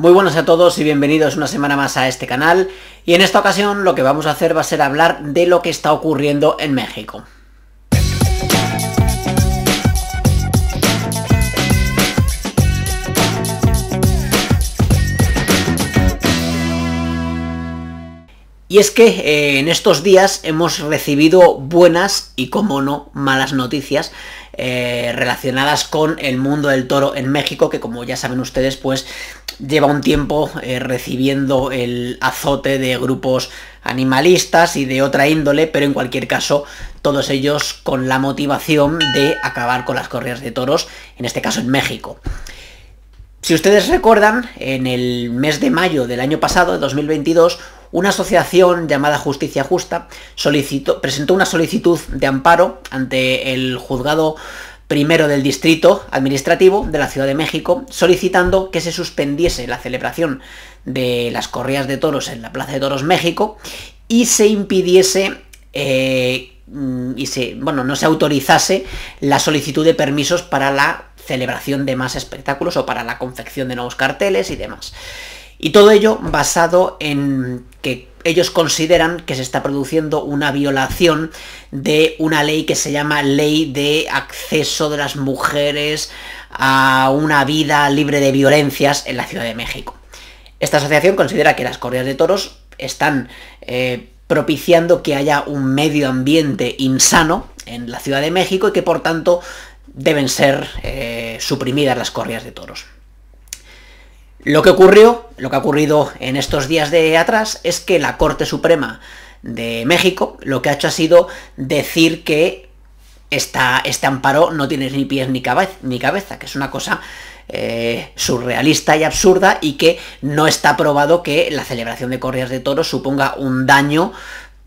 Muy buenos a todos y bienvenidos una semana más a este canal y en esta ocasión lo que vamos a hacer va a ser hablar de lo que está ocurriendo en México. Y es que eh, en estos días hemos recibido buenas y, como no, malas noticias eh, relacionadas con el mundo del toro en México, que como ya saben ustedes, pues lleva un tiempo eh, recibiendo el azote de grupos animalistas y de otra índole, pero en cualquier caso, todos ellos con la motivación de acabar con las corridas de toros, en este caso en México. Si ustedes recuerdan, en el mes de mayo del año pasado, de 2022, una asociación llamada Justicia Justa solicitó, presentó una solicitud de amparo ante el juzgado primero del distrito administrativo de la Ciudad de México, solicitando que se suspendiese la celebración de las corridas de toros en la Plaza de Toros México y se impidiese eh, mm, y se, bueno, no se autorizase la solicitud de permisos para la celebración de más espectáculos o para la confección de nuevos carteles y demás. Y todo ello basado en que ellos consideran que se está produciendo una violación de una ley que se llama Ley de Acceso de las Mujeres a una vida libre de violencias en la Ciudad de México. Esta asociación considera que las Correas de toros están eh, propiciando que haya un medio ambiente insano en la Ciudad de México y que por tanto deben ser eh, suprimidas las Correas de toros. Lo que ocurrió, lo que ha ocurrido en estos días de atrás, es que la Corte Suprema de México lo que ha hecho ha sido decir que este amparo no tiene ni pies ni, cabeza, que es una cosa eh, surrealista y absurda y que no está probado que la celebración de corridas de toros suponga un daño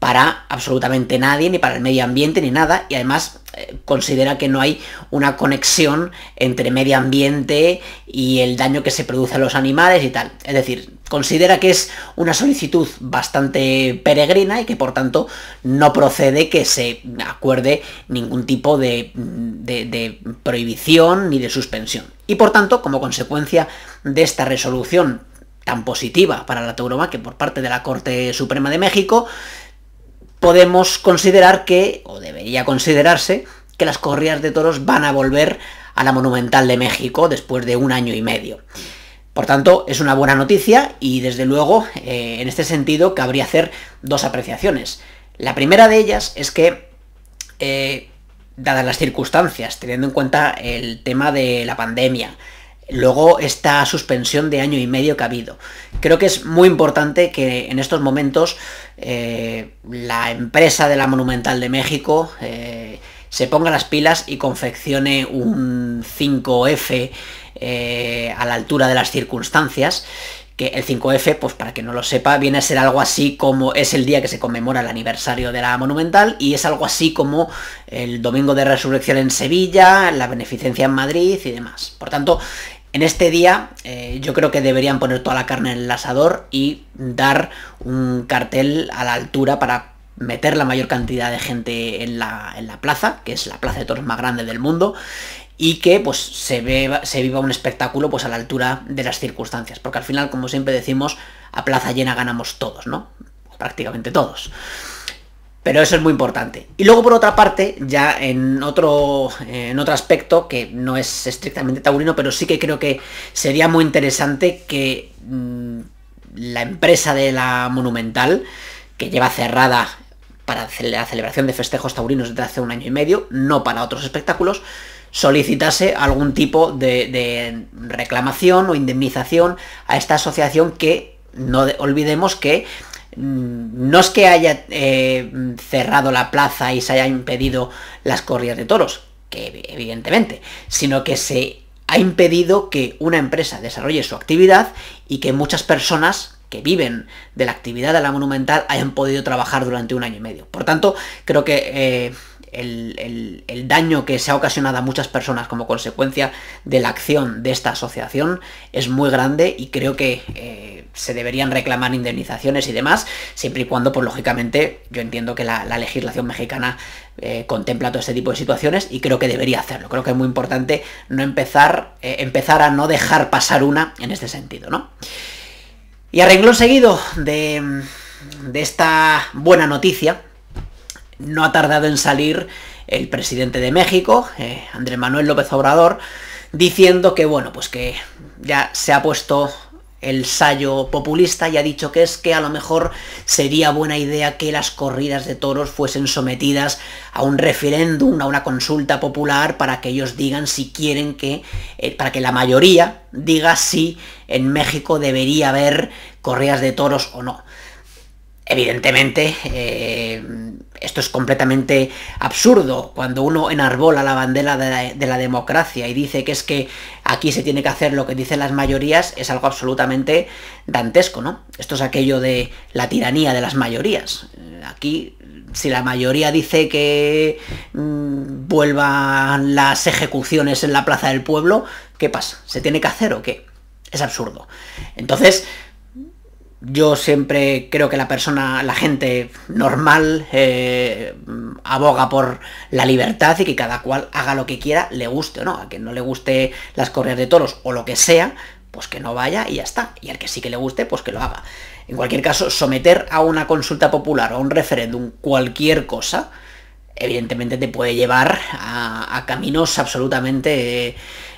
para absolutamente nadie, ni para el medio ambiente, ni nada, y además eh, considera que no hay una conexión entre medio ambiente y el daño que se produce a los animales y tal. Es decir, considera que es una solicitud bastante peregrina y que por tanto no procede que se acuerde ningún tipo de, de prohibición ni de suspensión. Y por tanto, como consecuencia de esta resolución tan positiva para la tauroma que por parte de la Corte Suprema de México podemos considerar que, o debería considerarse, que las corridas de toros van a volver a la Monumental de México después de un año y medio. Por tanto, es una buena noticia y desde luego, eh, en este sentido, cabría hacer dos apreciaciones. La primera de ellas es que, eh, dadas las circunstancias, teniendo en cuenta el tema de la pandemia, luego esta suspensión de año y medio que ha habido. Creo que es muy importante que en estos momentos eh, la empresa de la Monumental de México eh, se ponga las pilas y confeccione un 5F eh, a la altura de las circunstancias. Que el 5F, pues para que no lo sepa, viene a ser algo así como es el día que se conmemora el aniversario de la Monumental y es algo así como el Domingo de Resurrección en Sevilla, la Beneficencia en Madrid y demás. Por tanto, en este día eh, yo creo que deberían poner toda la carne en el asador y dar un cartel a la altura para meter la mayor cantidad de gente en la, plaza, que es la plaza de toros más grande del mundo, y que pues se, se, viva un espectáculo pues a la altura de las circunstancias, porque al final, como siempre decimos, a plaza llena ganamos todos, ¿no? Prácticamente todos. Pero eso es muy importante. Y luego, por otra parte, ya en otro, en otro aspecto, que no es estrictamente taurino, pero sí que creo que sería muy interesante que mm, la empresa de la Monumental, que lleva cerrada para la celebración de festejos taurinos desde hace un año y medio, no para otros espectáculos, solicitase algún tipo de reclamación o indemnización a esta asociación que no olvidemos que Mm, no es que haya eh, cerrado la plaza y se haya impedido las corridas de toros, que evidentemente, sino que se ha impedido que una empresa desarrolle su actividad y que muchas personas que viven de la actividad de la monumental hayan podido trabajar durante un año y medio. Por tanto, creo que eh, el, daño que se ha ocasionado a muchas personas como consecuencia de la acción de esta asociación es muy grande y creo que eh, se deberían reclamar indemnizaciones y demás, siempre y cuando, pues lógicamente, yo entiendo que la, legislación mexicana eh, contempla todo este tipo de situaciones y creo que debería hacerlo. Creo que es muy importante no empezar, eh, empezar a no dejar pasar una en este sentido, ¿no? Y a seguido de, de esta buena noticia, no ha tardado en salir el presidente de México, eh, Andrés Manuel López Obrador, diciendo que, bueno, pues que ya se ha puesto el sayo populista y ha dicho que es que a lo mejor sería buena idea que las corridas de toros fuesen sometidas a un referéndum, a una consulta popular, para que ellos digan si quieren que, eh, para que la mayoría diga si en México debería haber corridas de toros o no. Evidentemente, eh, esto es completamente absurdo cuando uno enarbola la bandera de la, democracia y dice que es que aquí se tiene que hacer lo que dicen las mayorías, es algo absolutamente dantesco, ¿no? Esto es aquello de la tiranía de las mayorías. Eh, aquí, si la mayoría dice que mm, vuelvan las ejecuciones en la plaza del pueblo, ¿qué pasa? ¿Se tiene que hacer o qué? Es absurdo. Entonces, yo siempre creo que la persona, la gente normal, eh, aboga por la libertad y que cada cual haga lo que quiera, le guste o no. A quien no le guste las correas de toros o lo que sea, pues que no vaya y ya está. Y al que sí que le guste, pues que lo haga. En cualquier caso, someter a una consulta popular o a un referéndum cualquier cosa, evidentemente te puede llevar a caminos absolutamente eh,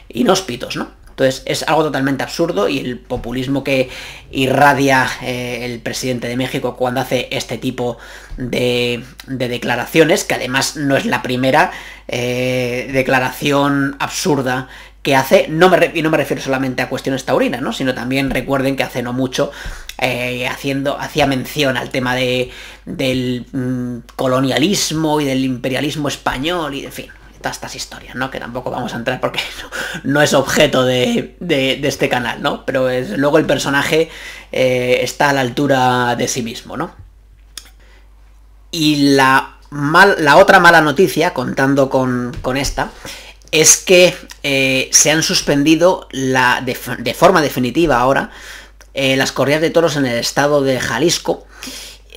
inhóspitos, ¿no? Entonces es algo totalmente absurdo y el populismo que irradia eh, el presidente de México cuando hace este tipo de, declaraciones, que además no es la primera eh, declaración absurda que hace, no me, y no me refiero solamente a cuestiones taurinas, sino también recuerden que hace no mucho eh, haciendo, hacía mención al tema del mm, colonialismo y del imperialismo español y de en fin, estas historias, ¿no? Que tampoco vamos a entrar porque no, es objeto de, este canal, ¿no? Pero es, luego el personaje eh, está a la altura de sí mismo, ¿no? Y la, la otra mala noticia, contando con, esta, es que eh, se han suspendido la, de, forma definitiva ahora eh, las corridas de toros en el estado de Jalisco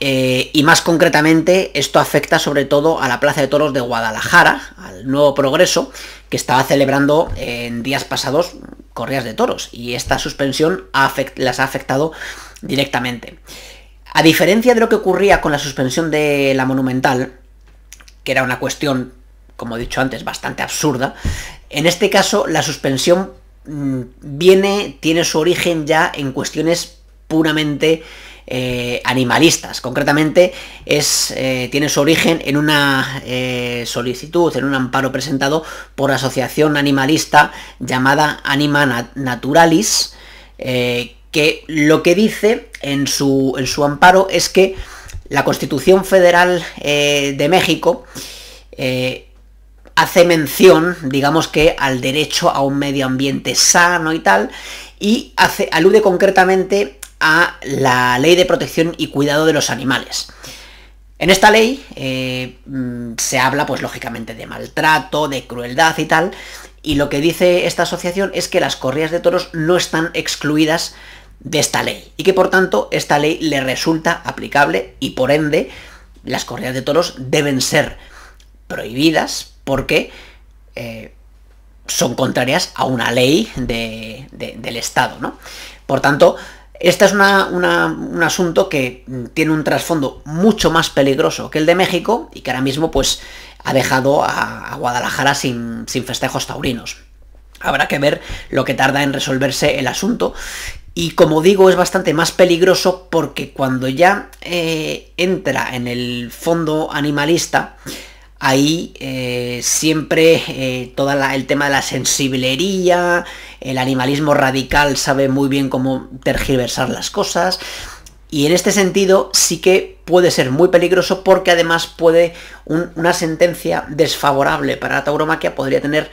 eh, y más concretamente, esto afecta sobre todo a la Plaza de Toros de Guadalajara, al Nuevo Progreso, que estaba celebrando en días pasados Correas de toros. Y esta suspensión las ha afectado directamente. A diferencia de lo que ocurría con la suspensión de la Monumental, que era una cuestión, como he dicho antes, bastante absurda, en este caso la suspensión mm, viene, tiene su origen ya en cuestiones puramente eh, animalistas. Concretamente, es, eh, tiene su origen en una eh, solicitud, en un amparo presentado por la asociación animalista llamada Anima Naturalis, que lo que dice en su, en su, amparo es que la Constitución Federal de México hace mención, digamos que, al derecho a un medio ambiente sano y tal, y hace, alude concretamente a la ley de protección y cuidado de los animales. En esta ley eh, mm, se habla, pues lógicamente, de maltrato, de crueldad y tal, y lo que dice esta asociación es que las Correas de toros no están excluidas de esta ley, y que por tanto esta ley le resulta aplicable y por ende las Correas de toros deben ser prohibidas porque eh, son contrarias a una ley del Estado, ¿no? Por tanto, este es una, un asunto que mm, tiene un trasfondo mucho más peligroso que el de México y que ahora mismo pues ha dejado a, Guadalajara sin, festejos taurinos. Habrá que ver lo que tarda en resolverse el asunto, y como digo, es bastante más peligroso porque cuando ya eh, entra en el fondo animalista, ahí eh, siempre eh, todo el tema de la sensiblería, el animalismo radical sabe muy bien cómo tergiversar las cosas. Y en este sentido sí que puede ser muy peligroso porque además puede una sentencia desfavorable para la tauromaquia podría tener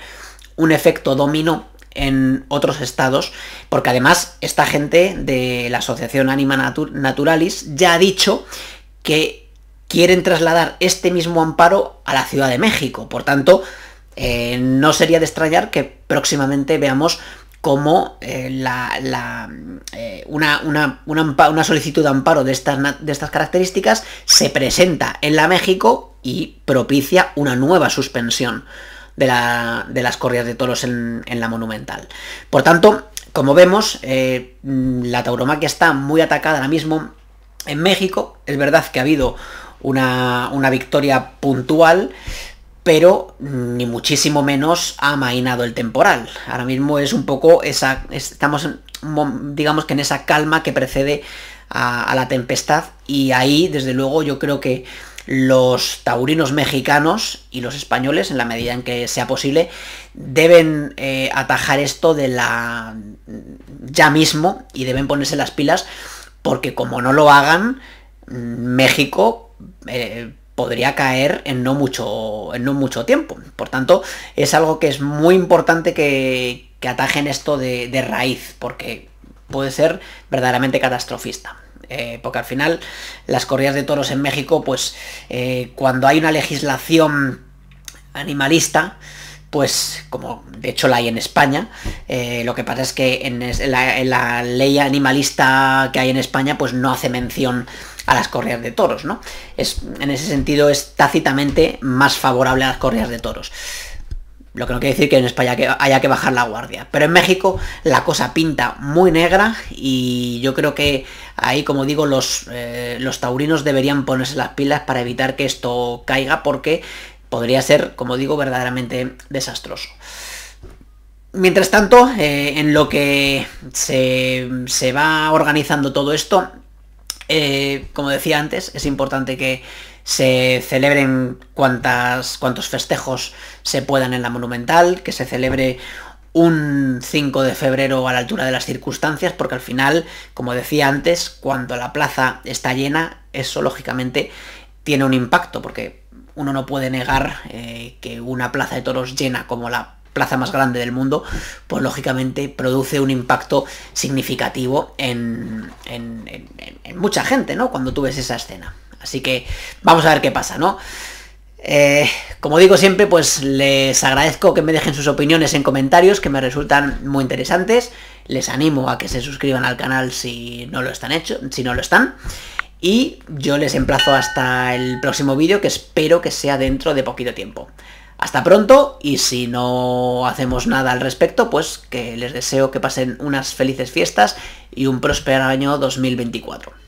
un efecto dominó en otros estados, porque además esta gente de la Asociación Anima Naturalis ya ha dicho que quieren trasladar este mismo amparo a la Ciudad de México. Por tanto, eh, no sería de extrañar que próximamente veamos cómo eh, eh, una, solicitud de amparo de estas, características se presenta en la México y propicia una nueva suspensión de, las corrias de toros en, la monumental. Por tanto, como vemos, la tauromaquia está muy atacada ahora mismo en México. Es verdad que ha habido una, victoria puntual, pero ni muchísimo menos ha amainado el temporal. Ahora mismo es un poco esa, estamos digamos que en esa calma que precede a, la tempestad y ahí desde luego yo creo que los taurinos mexicanos y los españoles, en la medida en que sea posible, deben eh, atajar esto de la ya mismo y deben ponerse las pilas, porque como no lo hagan, mm, México eh, podría caer en no, mucho, en no mucho tiempo. Por tanto, es algo que es muy importante que, atajen esto de, raíz, porque puede ser verdaderamente catastrofista. Eh, porque al final las corridas de toros en México, pues eh, cuando hay una legislación animalista, pues como de hecho la hay en España, lo que pasa es que la, la ley animalista que hay en España, pues no hace mención a las correas de toros, ¿no? Es, en ese sentido es tácitamente más favorable a las correas de toros. Lo que no quiere decir que en España que haya que bajar la guardia. Pero en México la cosa pinta muy negra y yo creo que ahí, como digo, los, eh, los taurinos deberían ponerse las pilas para evitar que esto caiga porque podría ser, como digo, verdaderamente desastroso. Mientras tanto, eh, en lo que se, se va organizando todo esto, eh, como decía antes, es importante que se celebren cuantos festejos se puedan en la Monumental, que se celebre un 5 de febrero a la altura de las circunstancias, porque al final, como decía antes, cuando la plaza está llena, eso lógicamente tiene un impacto, porque uno no puede negar eh, que una plaza de toros llena como la plaza más grande del mundo, pues lógicamente produce un impacto significativo en, mucha gente, ¿no? Cuando tú ves esa escena. Así que vamos a ver qué pasa, ¿no? Eh, como digo siempre, pues les agradezco que me dejen sus opiniones en comentarios, que me resultan muy interesantes. Les animo a que se suscriban al canal si no lo están hecho, si no lo están. Y yo les emplazo hasta el próximo vídeo, que espero que sea dentro de poquito tiempo. Hasta pronto y si no hacemos nada al respecto, pues que les deseo que pasen unas felices fiestas y un próspero año 2024.